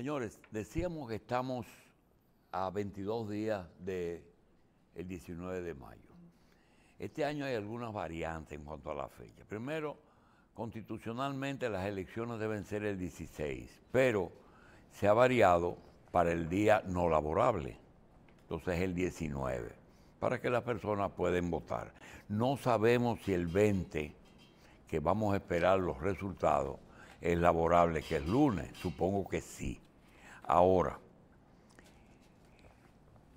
Señores, decíamos que estamos a 22 días del 19 de mayo. Este año hay algunas variantes en cuanto a la fecha. Primero, constitucionalmente las elecciones deben ser el 16, pero se ha variado para el día no laborable, entonces el 19, para que las personas puedan votar. No sabemos si el 20, que vamos a esperar los resultados, es laborable, que es lunes, supongo que sí. Ahora,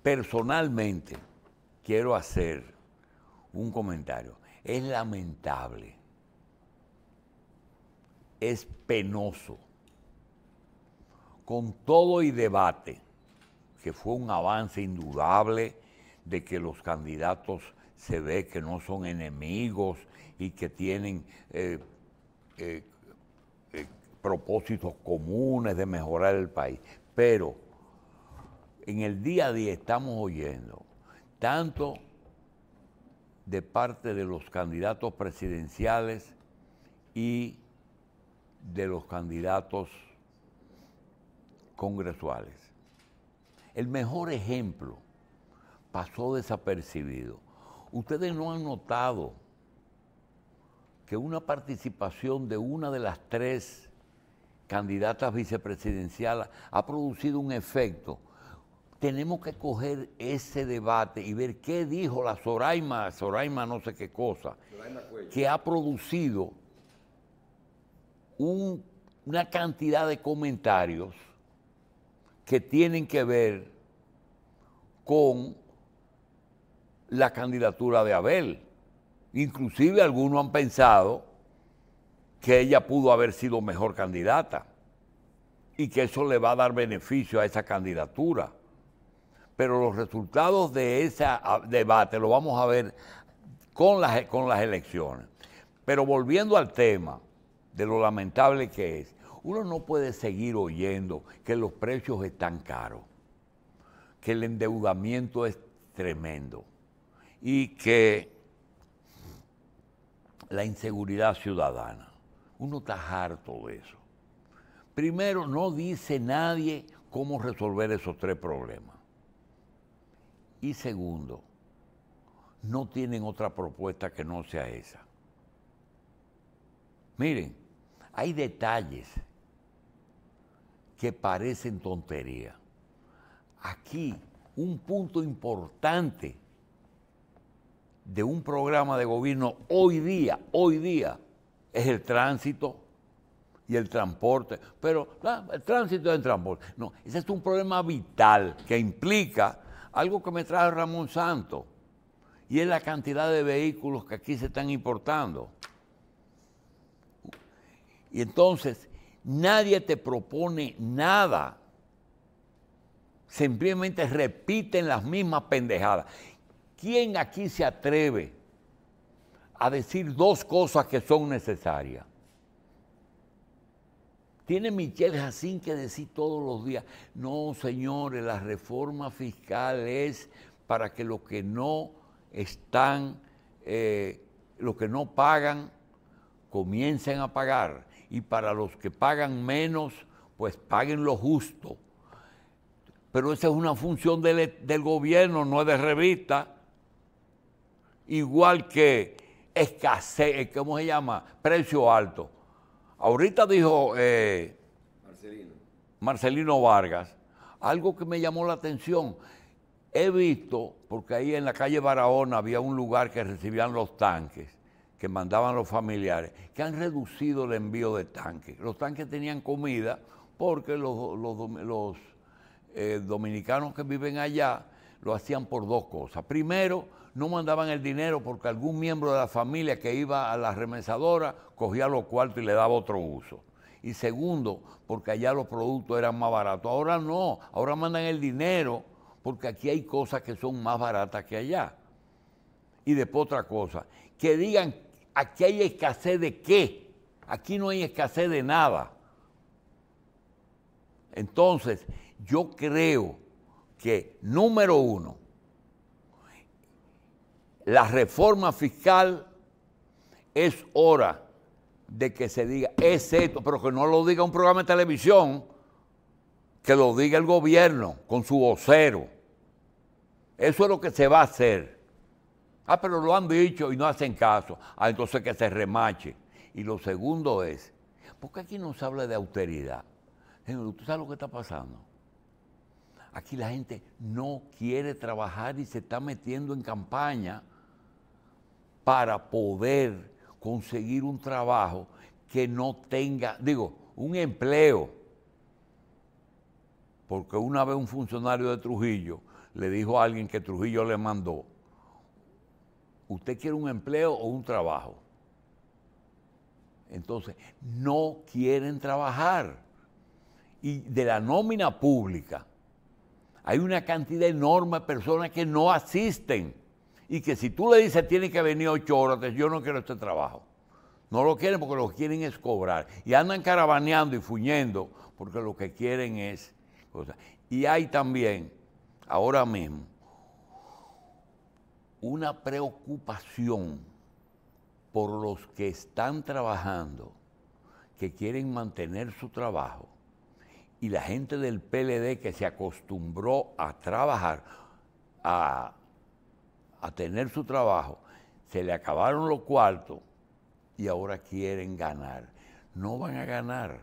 personalmente quiero hacer un comentario. Es lamentable, es penoso, con todo y debate, que fue un avance indudable de que los candidatos se ve que no son enemigos y que tienen eh, eh, eh, propósitos comunes de mejorar el país. Pero en el día a día estamos oyendo, tanto de parte de los candidatos presidenciales y de los candidatos congresuales. El mejor ejemplo pasó desapercibido. Ustedes no han notado que una participación de una de las tres candidatas vicepresidenciales, ha producido un efecto. Tenemos que coger ese debate y ver qué dijo la Zoraima, Zoraima no sé qué cosa, que ha producido una cantidad de comentarios que tienen que ver con la candidatura de Abel. Inclusive algunos han pensado que ella pudo haber sido mejor candidata y que eso le va a dar beneficio a esa candidatura. Pero los resultados de ese ah, debate lo vamos a ver con las, con las elecciones. Pero volviendo al tema de lo lamentable que es, uno no puede seguir oyendo que los precios están caros, que el endeudamiento es tremendo y que la inseguridad ciudadana. Uno está harto de eso. Primero, no dice nadie cómo resolver esos tres problemas. Y segundo, no tienen otra propuesta que no sea esa. Miren, hay detalles que parecen tontería. Aquí, un punto importante de un programa de gobierno hoy día, hoy día, es el tránsito y el transporte. Pero el tránsito es el transporte. No, ese es un problema vital que implica algo que me trae Ramón Santos y es la cantidad de vehículos que aquí se están importando. Y entonces, nadie te propone nada. Simplemente repiten las mismas pendejadas. ¿Quién aquí se atreve a decir dos cosas que son necesarias. Tiene Michelle Jacín que decir todos los días, no señores, la reforma fiscal es para que los que no están, eh, los que no pagan, comiencen a pagar. Y para los que pagan menos, pues paguen lo justo. Pero esa es una función del, del gobierno, no es de revista. Igual que escasez, eh, ¿cómo se llama? Precio alto. Ahorita dijo eh, Marcelino. Vargas, algo que me llamó la atención. He visto, porque ahí en la calle Barahona había un lugar que recibían los tanques, que mandaban los familiares, que han reducido el envío de tanques. Los tanques tenían comida porque los, eh, dominicanos que viven allá lo hacían por dos cosas. Primero, no mandaban el dinero porque algún miembro de la familia que iba a la remesadora cogía los cuartos y le daba otro uso. Y segundo, porque allá los productos eran más baratos. Ahora no, ahora mandan el dinero porque aquí hay cosas que son más baratas que allá. Y después otra cosa, que digan, aquí hay escasez de qué, aquí no hay escasez de nada. Entonces, yo creo que, número uno, la reforma fiscal es hora de que se diga, es esto, pero que no lo diga un programa de televisión, que lo diga el gobierno con su vocero. Eso es lo que se va a hacer. Ah, pero lo han dicho y no hacen caso. Ah, entonces que se remache. Y lo segundo es, ¿por qué aquí no se habla de austeridad? Señor, ¿usted sabe lo que está pasando? Aquí la gente no quiere trabajar y se está metiendo en campaña para poder conseguir un trabajo que no tenga, digo, un empleo. Porque una vez un funcionario de Trujillo le dijo a alguien que Trujillo le mandó, ¿usted quiere un empleo o un trabajo? Entonces, no quieren trabajar. Y de la nómina pública, hay una cantidad enorme de personas que no asisten y que si tú le dices tiene que venir ocho horas, yo no quiero este trabajo. No lo quieren porque lo que quieren es cobrar. Y andan caravaneando y fuñendo porque lo que quieren es cosas. Y hay también, ahora mismo, una preocupación por los que están trabajando, que quieren mantener su trabajo y la gente del PLD que se acostumbró a trabajar, a, tener su trabajo, se le acabaron los cuartos y ahora quieren ganar. No van a ganar.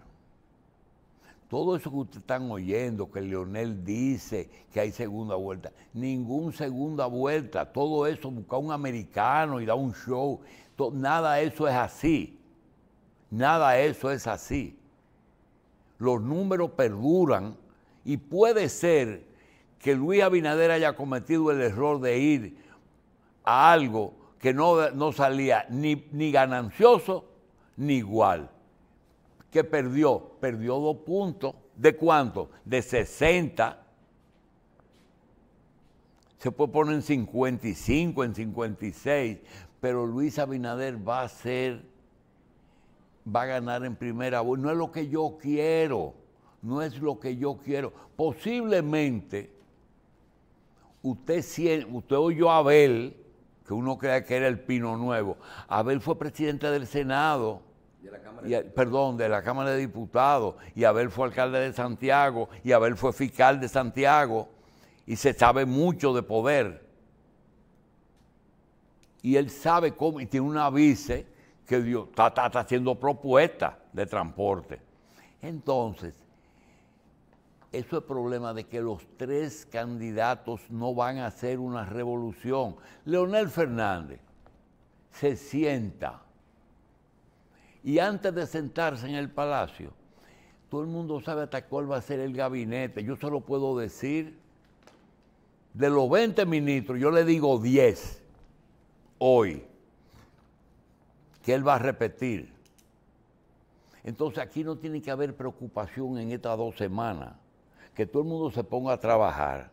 Todo eso que ustedes están oyendo, que Leonel dice que hay segunda vuelta, ningún segunda vuelta, todo eso, busca un americano y da un show, nada de eso es así. Nada de eso es así los números perduran y puede ser que Luis Abinader haya cometido el error de ir a algo que no, no salía ni, ni ganancioso ni igual. Que perdió, perdió dos puntos. ¿De cuánto? De 60. Se puede poner en 55, en 56, pero Luis Abinader va a ser va a ganar en primera No es lo que yo quiero, no es lo que yo quiero. Posiblemente usted, usted oyó a Abel, que uno crea que era el Pino Nuevo. Abel fue presidente del Senado. perdón, de la Cámara de Diputados, y Abel fue alcalde de Santiago, y Abel fue fiscal de Santiago, y se sabe mucho de poder. Y él sabe cómo, y tiene una vice que Dios está, haciendo propuestas de transporte. Entonces, eso es problema de que los tres candidatos no van a hacer una revolución. Leonel Fernández se sienta y antes de sentarse en el palacio, todo el mundo sabe hasta cuál va a ser el gabinete. Yo solo puedo decir, de los 20 ministros, yo le digo 10 hoy que Él va a repetir. Entonces aquí no tiene que haber preocupación en estas dos semanas, que todo el mundo se ponga a trabajar,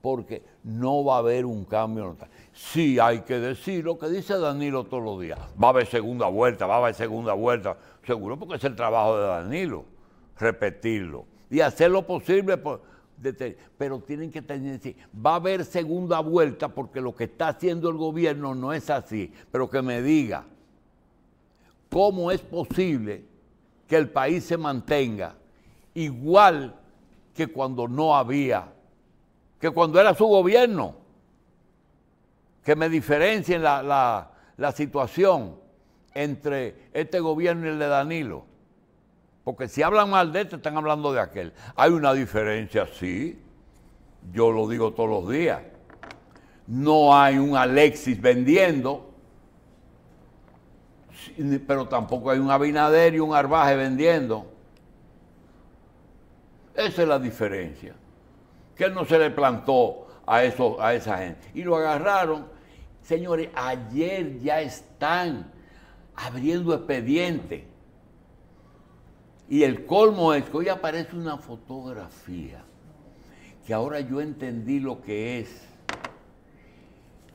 porque no va a haber un cambio. Sí hay que decir lo que dice Danilo todos los días. Va a haber segunda vuelta, va a haber segunda vuelta, seguro porque es el trabajo de Danilo, repetirlo y hacer lo posible. pero tienen que tener, va a haber segunda vuelta porque lo que está haciendo el gobierno no es así, pero que me diga cómo es posible que el país se mantenga igual que cuando no había, que cuando era su gobierno, que me diferencien la, la situación entre este gobierno y el de Danilo. Porque si hablan mal de este, están hablando de aquel. Hay una diferencia, sí. Yo lo digo todos los días. No hay un Alexis vendiendo pero tampoco hay un Abinader y un Arbaje vendiendo. Esa es la diferencia. Que no se le plantó a, eso, a esa gente. Y lo agarraron. Señores, ayer ya están abriendo expediente. Y el colmo es que hoy aparece una fotografía que ahora yo entendí lo que es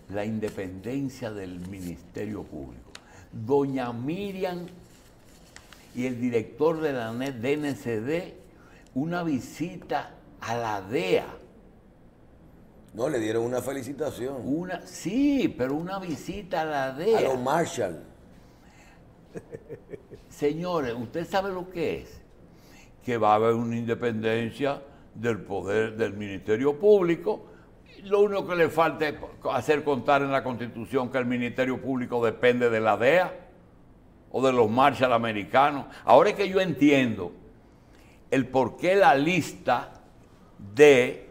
la independencia del Ministerio Público doña Miriam y el director de la DNCD una visita a la DEA. No, le dieron una felicitación. Una, sí, pero una visita a la DEA. A los Marshall. Señores, ¿usted sabe lo que es? Que va a haber una independencia del poder del Ministerio Público lo único que le falta es hacer contar en la Constitución que el Ministerio Público depende de la DEA o de los Marshall americanos. Ahora es que yo entiendo el por qué la lista de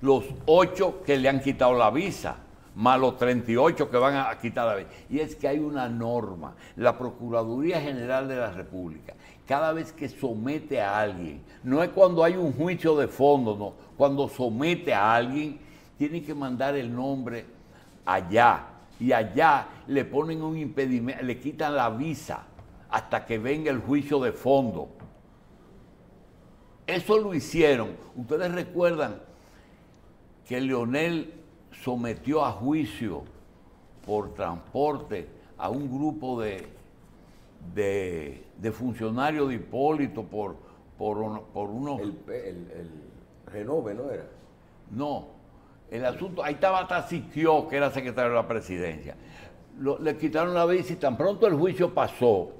los ocho que le han quitado la visa más los 38 que van a quitar la vez. Y es que hay una norma, la Procuraduría General de la República, cada vez que somete a alguien, no es cuando hay un juicio de fondo, no, cuando somete a alguien, tiene que mandar el nombre allá y allá le ponen un impedimento, le quitan la visa hasta que venga el juicio de fondo. Eso lo hicieron. Ustedes recuerdan que Leonel sometió a juicio por transporte a un grupo de, de, funcionarios de Hipólito por, por, uno, unos... El, Renove, ¿no era? No, el asunto, ahí estaba asistió que era secretario de la presidencia. le quitaron la bici, y tan pronto el juicio pasó,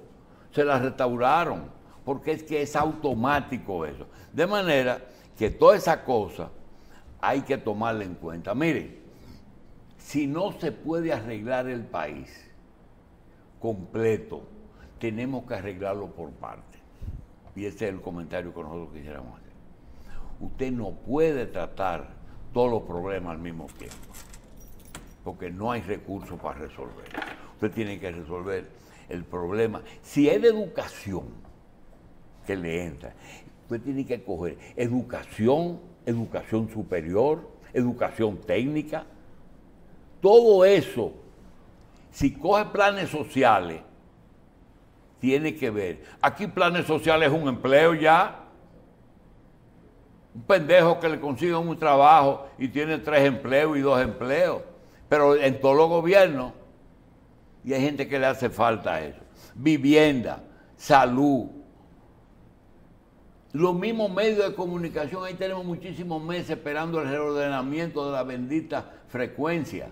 se la restauraron, porque es que es automático eso. De manera que toda esa cosa hay que tomarla en cuenta. Miren, si no se puede arreglar el país completo, tenemos que arreglarlo por partes. Y ese es el comentario que nosotros quisiéramos hacer. Usted no puede tratar todos los problemas al mismo tiempo, porque no hay recursos para resolver. Usted tiene que resolver el problema. Si es educación que le entra, usted tiene que coger educación, educación superior, educación técnica, todo eso, si coge planes sociales, tiene que ver. Aquí planes sociales es un empleo ya. Un pendejo que le consigue un trabajo y tiene tres empleos y dos empleos. Pero en todos los gobiernos. Y hay gente que le hace falta eso. Vivienda, salud. Los mismos medios de comunicación, ahí tenemos muchísimos meses esperando el reordenamiento de la bendita frecuencia.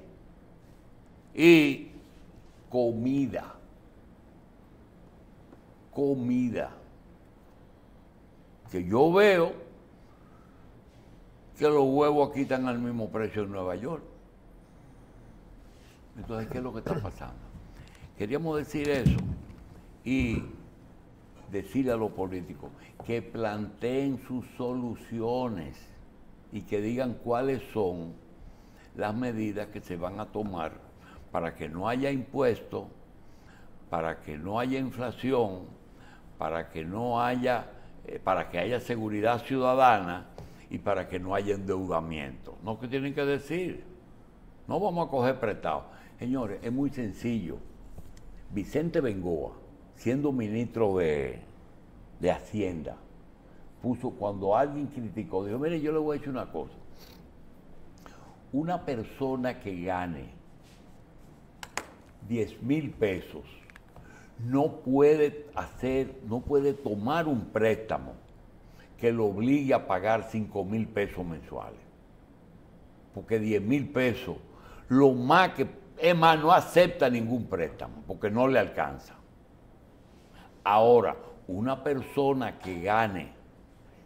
Y comida. Comida. Que yo veo que los huevos aquí están al mismo precio en Nueva York. Entonces, ¿qué es lo que está pasando? Queríamos decir eso y decirle a los políticos que planteen sus soluciones y que digan cuáles son las medidas que se van a tomar para que no haya impuesto, para que no haya inflación, para que no haya, eh, para que haya seguridad ciudadana y para que no haya endeudamiento. No que tienen que decir. No vamos a coger prestado. Señores, es muy sencillo. Vicente Bengoa, siendo ministro de, de Hacienda, puso cuando alguien criticó, dijo, mire, yo le voy a decir una cosa. Una persona que gane 10 mil pesos, no puede hacer, no puede tomar un préstamo que lo obligue a pagar 5 mil pesos mensuales. Porque 10 mil pesos, lo más que, es más, no acepta ningún préstamo, porque no le alcanza. Ahora, una persona que gane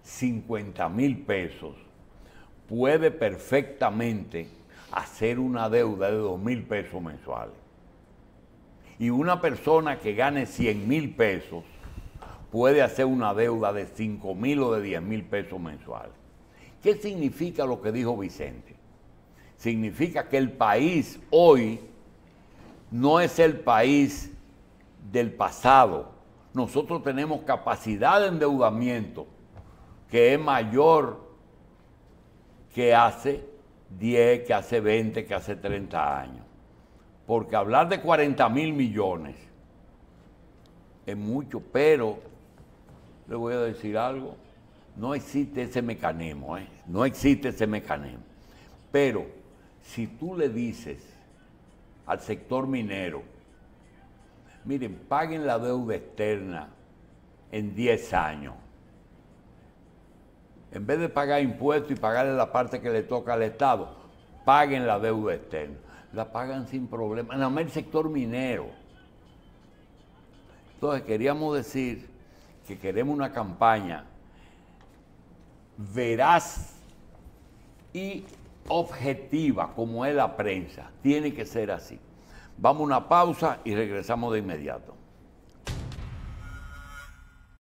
50 mil pesos puede perfectamente hacer una deuda de 2 mil pesos mensuales. Y una persona que gane 100 mil pesos puede hacer una deuda de 5 mil o de 10 mil pesos mensuales. ¿Qué significa lo que dijo Vicente? Significa que el país hoy no es el país del pasado. Nosotros tenemos capacidad de endeudamiento que es mayor que hace 10, que hace 20, que hace 30 años porque hablar de 40 mil millones es mucho, pero le voy a decir algo, no existe ese mecanismo, ¿eh? no existe ese mecanismo. Pero si tú le dices al sector minero, miren, paguen la deuda externa en 10 años, en vez de pagar impuestos y pagarle la parte que le toca al Estado, paguen la deuda externa la pagan sin problema, nada más el sector minero. Entonces queríamos decir que queremos una campaña veraz y objetiva, como es la prensa. Tiene que ser así. Vamos a una pausa y regresamos de inmediato.